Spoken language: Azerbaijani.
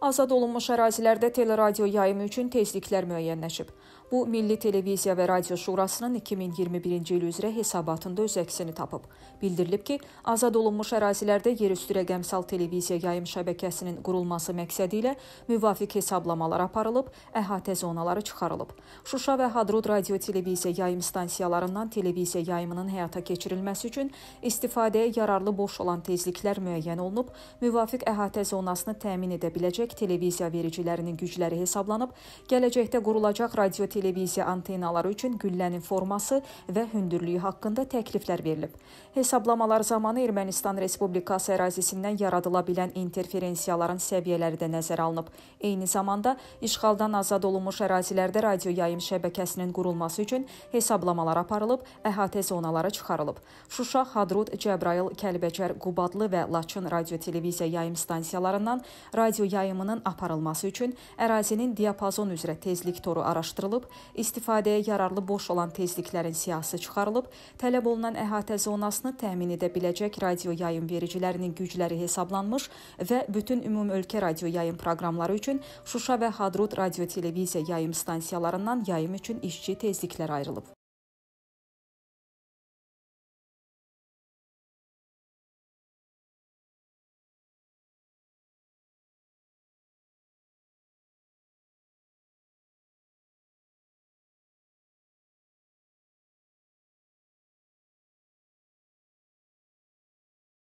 Azad olunmuş ərazilərdə teleradio yayımı üçün tezliklər müəyyənləşib. Bu, Milli Televiziya və Radio Şurasının 2021-ci il üzrə hesabatında öz əksini tapıb. Bildirilib ki, azad olunmuş ərazilərdə yerüstü rəqəmsal televiziya yayım şəbəkəsinin qurulması məqsədi ilə müvafiq hesablamalar aparılıb, əhatə zonaları çıxarılıb. Şuşa və Hadrut radio televiziya yayım stansiyalarından televiziya yayımının həyata keçirilməsi üçün istifadəyə yararlı boş olan tezliklər müəyyən olunub, müvafiq əhatə zonasını təmin edə biləcək Türk televiziya vericilərinin gücləri hesablanıb, gələcəkdə qurulacaq radio televiziya antenaları üçün güllənin forması və hündürlüyü haqqında təkliflər verilib. Hesablamalar zamanı Ermənistan Respublikası ərazisindən yaradıla bilən interferensiyaların səviyyələri də nəzərə alınıb. Eyni zamanda işğaldan azad olunmuş ərazilərdə radio yayım şəbəkəsinin qurulması üçün hesablamalar aparılıb, əhatə zonaları çıxarılıb. Şuşa, Hadrut, Cəbrayıl, Kəlbəcər, Qubadlı və Laçın radio televiziya yayım stansiyalarından radio yayımı proqramının aparılması üçün ərazinin diapazon üzrə tezlik toru araşdırılıb, istifadəyə yararlı boş olan tezliklərin siyahısı çıxarılıb, tələb olunan əhatə zonasını təmin edə biləcək radio yayım vericilərinin gücləri hesablanmış və bütün ümumölkə radio yayım proqramları üçün Şuşa və Hadrut radio televiziya yayım stansiyalarından yayım üçün işçi tezliklər ayrılıb.